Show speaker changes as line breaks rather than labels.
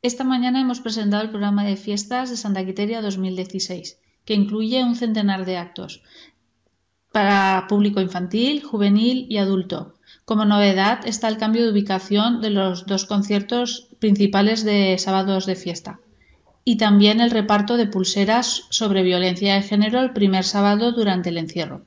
Esta mañana hemos presentado el programa de fiestas de Santa Quiteria 2016, que incluye un centenar de actos para público infantil, juvenil y adulto. Como novedad está el cambio de ubicación de los dos conciertos principales de sábados de fiesta y también el reparto de pulseras sobre violencia de género el primer sábado durante el encierro.